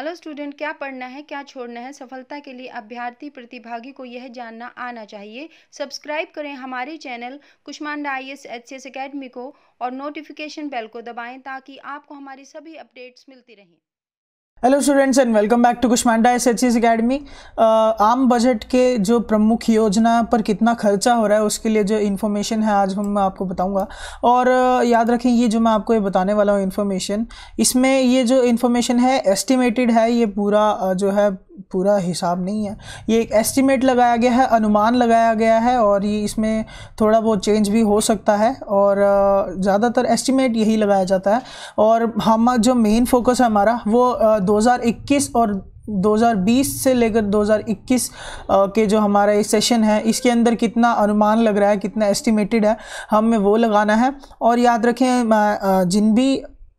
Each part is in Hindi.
हेलो स्टूडेंट क्या पढ़ना है क्या छोड़ना है सफलता के लिए अभ्यर्थी प्रतिभागी को यह जानना आना चाहिए सब्सक्राइब करें हमारे channel Kushmanda I S H S academy को और नोटिफिकेशन बेल को दबाएं ताकि आपको हमारी सभी अपडेट्स मिलती रहें hello students and welcome back to Kushmanda S H academy आम बजट के जो प्रमुख योजना पर कितना खर्चा हो रहा है उसके लिए जो इन्फॉर्मेशन है आज हम मैं आपको बताऊंगा और uh, याद रखें ये जो मैं आपको ये बताने वाला हूँ इन्फॉर्मेशन इसमें ये जो इन्फॉर्मेशन है एस्टिमेटेड है ये पूरा uh, जो है पूरा हिसाब नहीं है ये एक एस्टिमेट लगाया गया है अनुमान लगाया गया है और ये इसमें थोड़ा बहुत चेंज भी हो सकता है और ज़्यादातर एस्टिमेट यही लगाया जाता है और हम जो मेन फोकस है हमारा वो 2021 और 2020 से लेकर 2021 के जो हमारा ये सेशन है इसके अंदर कितना अनुमान लग रहा है कितना एस्टिमेटेड है हमें वो लगाना है और याद रखें जिन भी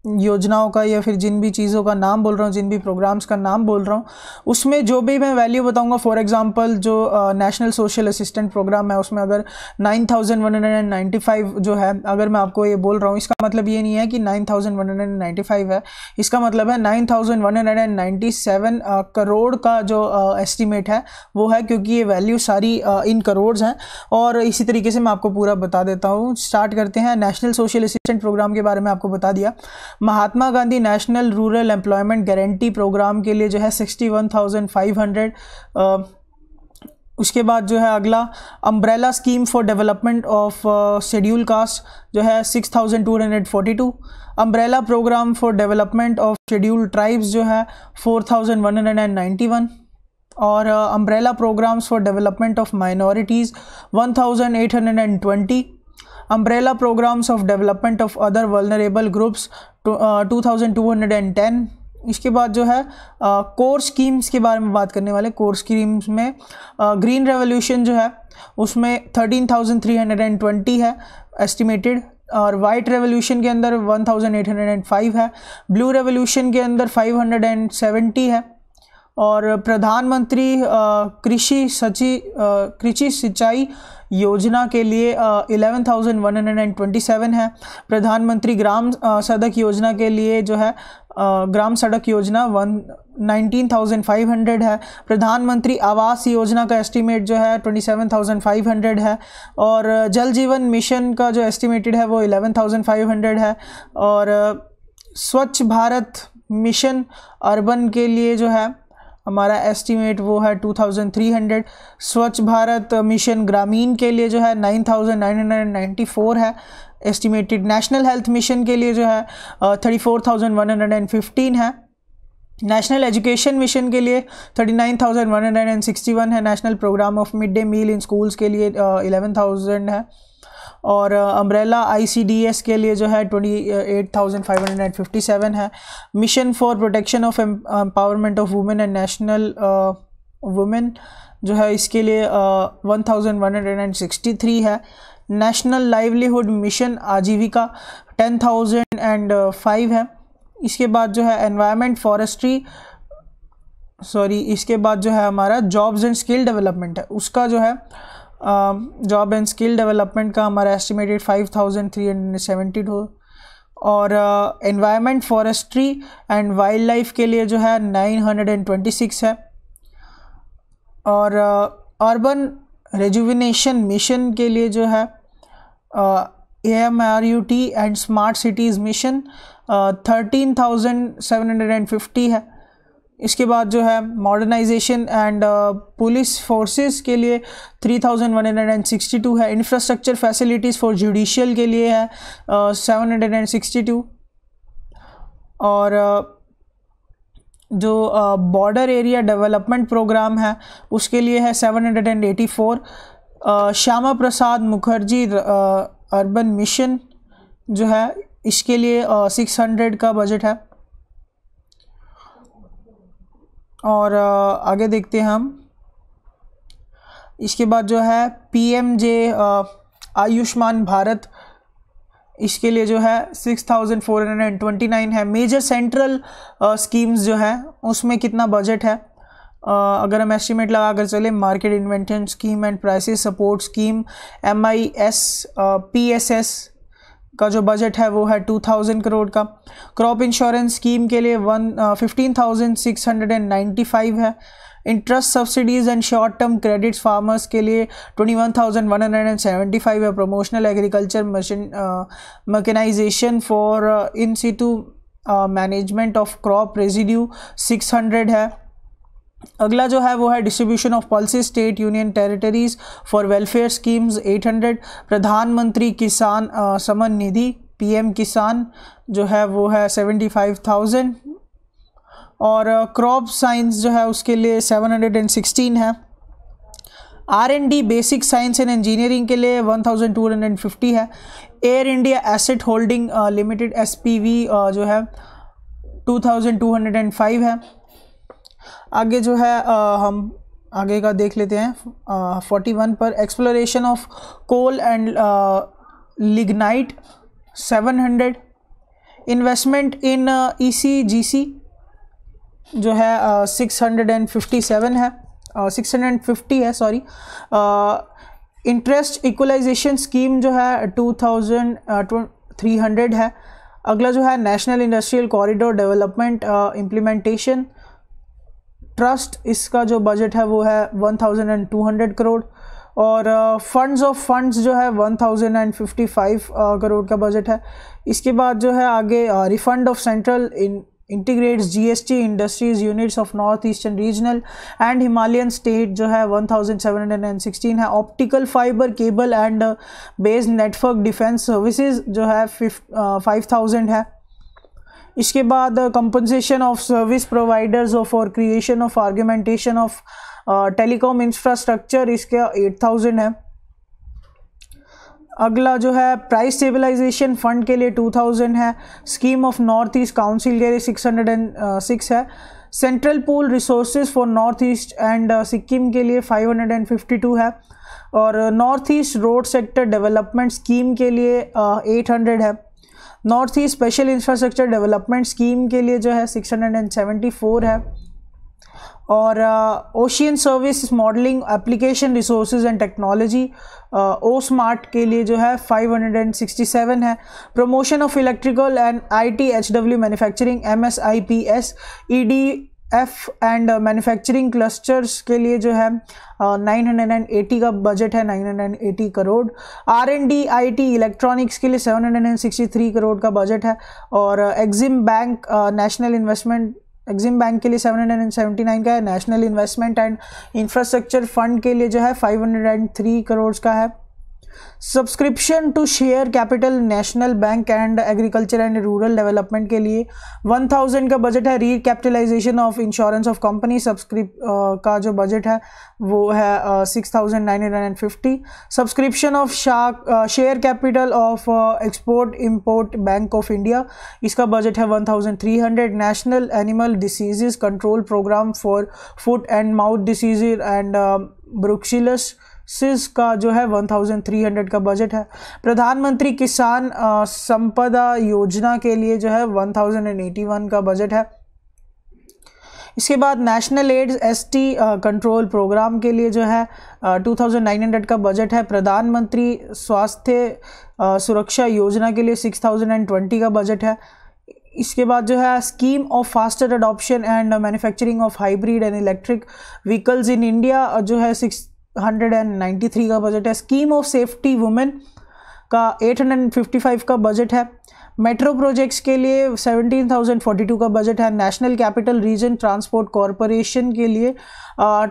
योजनाओं का या फिर जिन भी चीज़ों का नाम बोल रहा हूँ जिन भी प्रोग्राम्स का नाम बोल रहा हूँ उसमें जो भी मैं वैल्यू बताऊँगा फॉर एग्जांपल जो नेशनल सोशल असिस्टेंट प्रोग्राम है उसमें अगर 9195 जो है अगर मैं आपको ये बोल रहा हूँ इसका मतलब ये नहीं है कि 9195 है इसका मतलब है नाइन करोड़ का जो एस्टिमेट है वो है क्योंकि ये वैल्यू सारी इन करोड़ हैं और इसी तरीके से मैं आपको पूरा बता देता हूँ स्टार्ट करते हैं नेशनल सोशल असिस्टेंट प्रोग्राम के बारे में आपको बता दिया Mahatma Gandhi national rural employment guarantee programme के लिए जो है sixty one thousand five hundred उसके बाद जो है अगला umbrella scheme for development of schedule caste जो है six thousand two hundred forty two umbrella programme for development of schedule tribes जो है four thousand one hundred and ninety one और umbrella programmes for development of minorities one thousand eight hundred and twenty umbrella programs of development of other vulnerable groups to, uh, 2210 इसके बाद जो है कोर uh, स्कीम्स के बारे में बात करने वाले कोर स्कीम्स में ग्रीन uh, रेवोल्यूशन जो है उसमें 13,320 है एस्टिमेटेड और वाइट रेवोल्यूशन के अंदर 1,805 है ब्लू रेवोल्यूशन के अंदर 570 है और प्रधानमंत्री कृषि सचि कृषि सिंचाई योजना के लिए eleven thousand one hundred and twenty seven है प्रधानमंत्री ग्राम सड़क योजना के लिए जो है ग्राम सड़क योजना one nineteen thousand five hundred है प्रधानमंत्री आवास योजना का एस्टीमेट जो है twenty seven thousand five hundred है और जल जीवन मिशन का जो एस्टिमेटेड है वो इलेवन थाउजेंड फाइव हंड्रेड है और स्वच्छ भारत मिशन अर्बन के लिए जो है हमारा एस्टिमेट वो है 2300 स्वच्छ भारत मिशन ग्रामीण के लिए जो है 9994 है एस्टिमेटेड नेशनल हेल्थ मिशन के लिए जो है 34115 है नेशनल एजुकेशन मिशन के लिए 39,161 है national programme of mid day meal in schools के लिए uh, 11,000 है और अम्ब्रेला आईसीडीएस के लिए जो है twenty eight thousand five hundred and fifty seven है mission for protection of empowerment of women and national women जो है इसके लिए one thousand one hundred and sixty three है नेशनल लाइवलीहुड मिशन आजीविका टेन थाउजेंड एंड फाइव है इसके बाद जो है एनवायरमेंट फॉरेस्ट्री सॉरी इसके बाद जो है हमारा जॉब्स एंड स्किल डेवलपमेंट है उसका जो है जॉब एंड स्किल डेवलपमेंट का हमारा estimated five thousand three hundred seventy हो और environment forestry and wildlife के लिए जो है नाइन हंड्रेड एंड ट्वेंटी सिक्स है और अर्बन रेजुविनेशन मिशन के लिए जो है A M R U T and smart cities mission thirteen thousand seven hundred and fifty है इसके बाद जो है मॉडर्नाइजेशन एंड पुलिस फोर्सेस के लिए 3162 है इंफ्रास्ट्रक्चर फैसिलिटीज़ फॉर जुडिशियल के लिए है uh, 762 और uh, जो बॉर्डर एरिया डेवलपमेंट प्रोग्राम है उसके लिए है 784 uh, Shyama Prasad Mukherjee urban mission uh, जो है इसके लिए सिक्स uh, हंड्रेड का बजट है और आगे देखते हैं हम इसके बाद जो है पीएमजे आयुष्मान भारत इसके लिए जो है six thousand four hundred and twenty nine है मेजर सेंट्रल स्कीम्स जो है उसमें कितना बजट है Uh, अगर हम एस्टिमेट लगा कर चले market invention scheme and prices support scheme M I S P S S का जो बजट है वो है टू थाउजेंड करोड़ का क्रॉप इंश्योरेंस स्कीम के लिए one fifteen thousand six hundred and ninety five है interest subsidies and short term credits farmers के लिए twenty one thousand one hundred and seventy five है promotional agriculture machine mechanisation for in situ management of crop residue six hundred है अगला जो है वो है distribution of policy state union territories for welfare schemes 800 प्रधानमंत्री किसान समन निधि पीएम किसान जो है वो है 75,000 और क्रॉप साइंस जो है उसके लिए 716 है R N D basic science and engineering के लिए 1250 है Air India asset holding limited S जो है टू है आगे जो है आ, हम आगे का देख लेते हैं फोर्टी वन पर exploration of coal and lignite seven hundred investment in E C G C जो है six hundred and fifty seven है सिक्स हंड्रेड एंड फिफ्टी है सॉरी इंटरेस्ट इक्वलाइजेशन स्कीम जो है टू थाउजेंड थ्री हंड्रेड है अगला जो है national industrial corridor development implementation trust इसका जो बजट है वो है 1200 करोड़ और फंड्स ऑफ फंड्स जो है 1055 करोड़ uh, का बजट है इसके बाद जो है आगे refund of central in integrates GST industries units of north eastern regional and Himalayan state जो है 1716 है optical fibre cable and base network defence services five है फाइव थाउजेंड uh, है इसके बाद compensation of service providers of और creation of argumentation of telecom infrastructure इसका एट थाउजेंड है अगला जो है प्राइस स्टेबलाइजेशन फंड के लिए टू थाउजेंड है scheme of north east council के लिए सिक्स हंड्रेड एंड सिक्स है central pool resources for north east and Sikkim के लिए five hundred and fifty two है और north east road sector development scheme के लिए uh, हंड्रेड है north east special infrastructure development scheme के लिए जो है 674 है और ocean service modelling application resources and technology O smart के लिए जो है 567 है promotion of electrical and I T H W manufacturing M S I P S E D F and manufacturing clusters के लिए जो है नाइन हंड्रेड एंड एटी का बजट है nine hundred and eighty crore R N D I T electronics के लिए seven hundred and sixty three crore का बजट है और EXIM bank national investment EXIM bank के लिए seven hundred and seventy nine का है national investment and infrastructure fund के लिए जो है five hundred and three crore का है subscription to share capital national bank and agriculture and rural development के लिए वन थाउजेंड का बजट है recapitalisation of insurance of company सब्सक्रिप का जो बजट है वो है six thousand nine hundred and fifty subscription of shark share capital of export import bank of India इसका बजट है one thousand three hundred national animal diseases control programme for food and mouth disease and brucellosis uh, सिस का जो है 1300 का बजट है प्रधानमंत्री किसान संपदा योजना के लिए जो है 1081 का बजट है इसके बाद national AIDS ST control programme के लिए जो है 2900 का बजट है प्रधानमंत्री स्वास्थ्य सुरक्षा योजना के लिए 6020 का बजट है इसके बाद जो है scheme of faster adoption and manufacturing of hybrid and electric vehicles in India जो है सिक्स 193 का बजट है स्कीम ऑफ सेफ्टी वुमेन का 855 का बजट है मेट्रो प्रोजेक्ट्स के लिए 17,042 का बजट है national capital region transport corporation के लिए आ,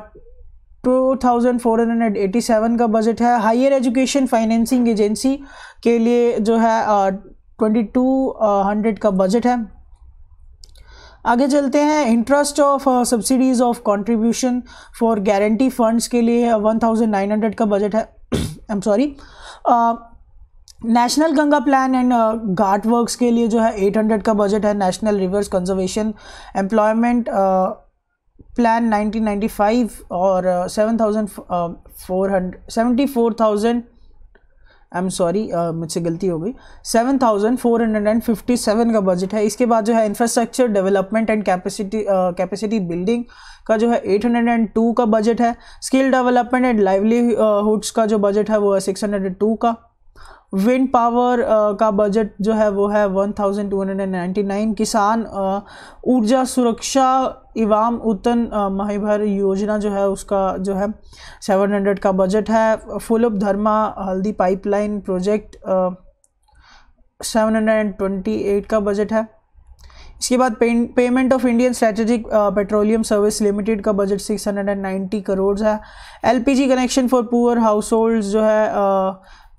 2487 का बजट है हायर एजुकेशन फाइनेंसिंग एजेंसी के लिए जो है ट्वेंटी टू हंड्रेड का बजट है आगे चलते हैं interest of subsidies of contribution for guarantee funds के लिए 1900 का बजट है I am sorry national Ganga plan and ghat works के लिए जो है 800 का बजट है national rivers conservation employment plan 1995 और seven thousand four hundred seventy four thousand I am sorry मुझसे गलती हो गई seven thousand four hundred and fifty seven का बजट है इसके बाद जो है infrastructure development and capacity capacity building का जो है एट हंड्रेड एंड टू का बजट है स्किल डेवलपमेंट एंड लाइवलीहुड्स का जो बजट है वो है सिक्स हंड्रेड एंड टू का विंड पावर uh, का बजट जो है वो है 1299 किसान uh, ऊर्जा सुरक्षा इवाम उतन uh, महिभर योजना जो है उसका जो है 700 का बजट है फुलप धर्मा हल्दी पाइपलाइन प्रोजेक्ट 728 का बजट है इसके बाद payment of Indian strategic petroleum service limited का बजट 690 करोड़ है LPG connection for poor household जो है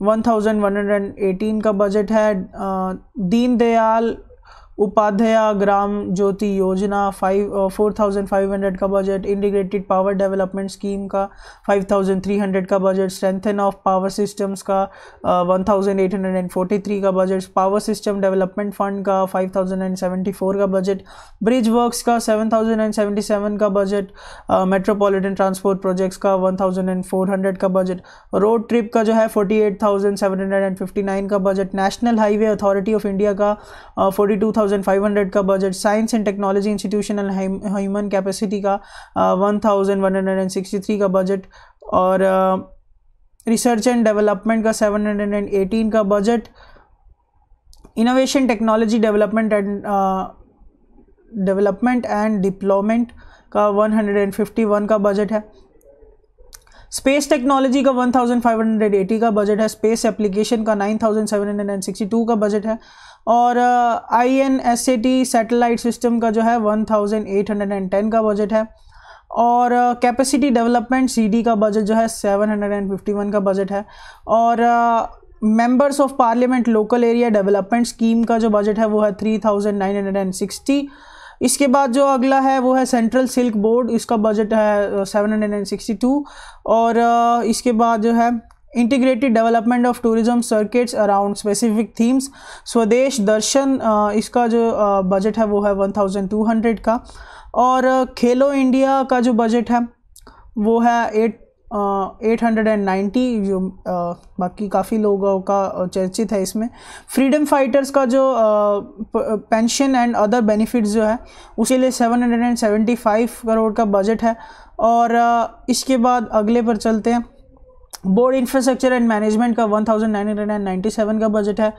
1118 का बजट है दीन दयाल उपाध्याय ग्राम ज्योति योजना five four thousand five hundred का budget integrated power development scheme का फाइव थाउजेंड थ्री हंड्रेड का budget strengthen of power systems का one thousand eight hundred and forty three का budget power system development fund का five thousand and seventy four का बजट ब्रिज वर्क्स का seven thousand and seventy seven का बजट मेट्रोपॉलिटन ट्रांसपोर्ट प्रोजेक्ट्स का one thousand and four hundred का बजट रोड ट्रिप का जो है forty eight thousand seven hundred and fifty nine का budget national highway authority of India का फोर्टी टू थाउजेंड 1500 का budget science and technology institution and human capacity का one thousand one hundred and sixty three का बजट और रिसर्च एंड डेवलपमेंट का सेवन हंड्रेड एंड एटीन का budget innovation technology development and development and deployment का 151 का बजट है स्पेस टेक्नोलॉजी का 1580 का बजट है स्पेस एप्लीकेशन का 9762 का बजट है और I N S A T satellite system का जो है one thousand eight hundred and ten का बजट है और कैपेसिटी डेवलपमेंट सी डी का बजट जो है seven hundred and fifty one का बजट है और members of parliament local area development scheme का जो बजट है वो है three thousand nine hundred and sixty इसके बाद जो अगला है वो है सेंट्रल सिल्क बोर्ड इसका बजट है seven hundred and sixty two और इसके बाद जो है integrated development of tourism circuits around specific themes Swadesh Darshan इसका जो बजट है वो है 1200 का और खेलो इंडिया का जो बजट है वो है eight eight hundred and ninety जो बाकी काफ़ी लोगों का चर्चित है इसमें फ्रीडम फाइटर्स का जो पेंशन एंड अदर बेनिफिट्स जो है उसके लिए seven hundred and seventy five crore का बजट है और आ, इसके बाद अगले पर चलते हैं बोर्ड इंफ्रास्ट्रक्चर एंड मैनेजमेंट का 1997 का बजट है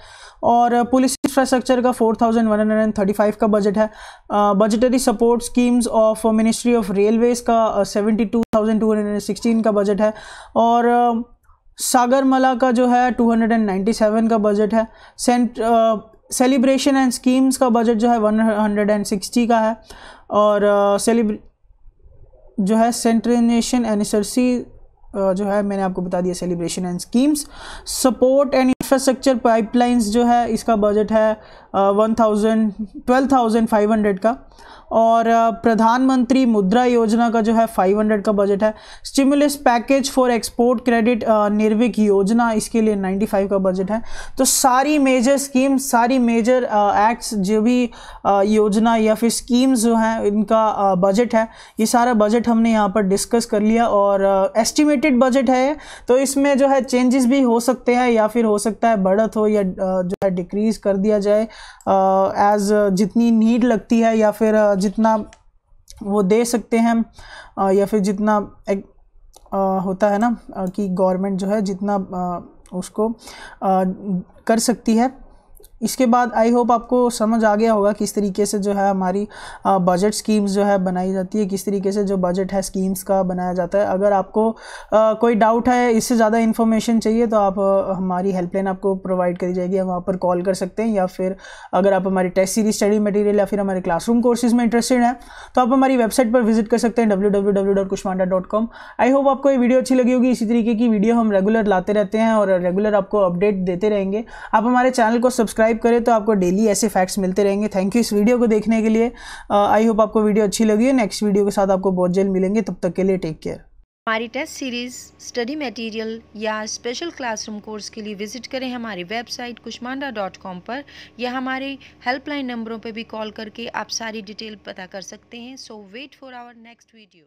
और पुलिस इंफ्रास्ट्रक्चर का 4135 का बजट है budgetary support schemes of ministry of railways का 72216 का बजट है और सागरमला का जो है 297 का बजट है सेंट सेलिब्रेशन एंड स्कीम्स का बजट जो है 160 का है और सेलिब्रे uh, जो है सेंट्रेशन एनिसर्सी जो है मैंने आपको बता दिया celebration and schemes support and infrastructure pipelines जो है इसका बजट है one thousand twelve thousand five hundred का और प्रधानमंत्री मुद्रा योजना का जो है 500 का बजट है stimulus package for export credit Nirvik योजना इसके लिए 95 का बजट है तो सारी मेजर स्कीम सारी मेजर एक्ट्स जो भी योजना या फिर स्कीम्स जो हैं इनका बजट है ये सारा बजट हमने यहाँ पर डिस्कस कर लिया और एस्टिमेटेड बजट है तो इसमें जो है चेंजेस भी हो सकते हैं या फिर हो सकते सकता है बढ़त हो या जो है डिक्रीज कर दिया जाए एज जितनी नीड लगती है या फिर जितना वो दे सकते हैं या फिर जितना एक, होता है ना कि गवर्नमेंट जो है जितना उसको कर सकती है इसके बाद आई होप आपको समझ आ गया होगा किस तरीके से जो है हमारी बजट स्कीम्स जो है बनाई जाती है किस तरीके से जो बजट है स्कीम्स का बनाया जाता है अगर आपको आ, कोई डाउट है इससे ज़्यादा इन्फॉर्मेशन चाहिए तो आप आ, हमारी हेल्पलाइन आपको प्रोवाइड करी जाएगी हम वहाँ पर कॉल कर सकते हैं या फिर अगर आप हमारी टेस्ट सीरीज स्टडी मटेरियल या फिर हमारे क्लासरूम कोर्सेज में इंटरेस्टेड हैं तो आप हमारी वेबसाइट पर विजिट कर सकते हैं डब्ल्यू आई होप आपको ये वीडियो अच्छी लगी होगी इसी तरीके की वीडियो हम रेगुलर लाते रहते हैं और रेगुलर आपको अपडेट देते रहेंगे आप हमारे चैनल को सब्सक्राइब सब्सक्राइब करें तो आपको डेली ऐसे फैक्ट्स मिलते रहेंगे थैंक यू इस वीडियो को देखने के लिए आई uh, होप आपको वीडियो अच्छी लगी है नेक्स्ट वीडियो के साथ आपको बहुत जल्द मिलेंगे तब तक के लिए टेक केयर हमारी टेस्ट सीरीज़ स्टडी मटेरियल या स्पेशल क्लासरूम कोर्स के लिए विजिट करें हमारी वेबसाइट कुशमांडा डॉट कॉम पर या हमारे हेल्पलाइन नंबरों पर भी कॉल करके आप सारी डिटेल पता कर सकते हैं so wait for our next video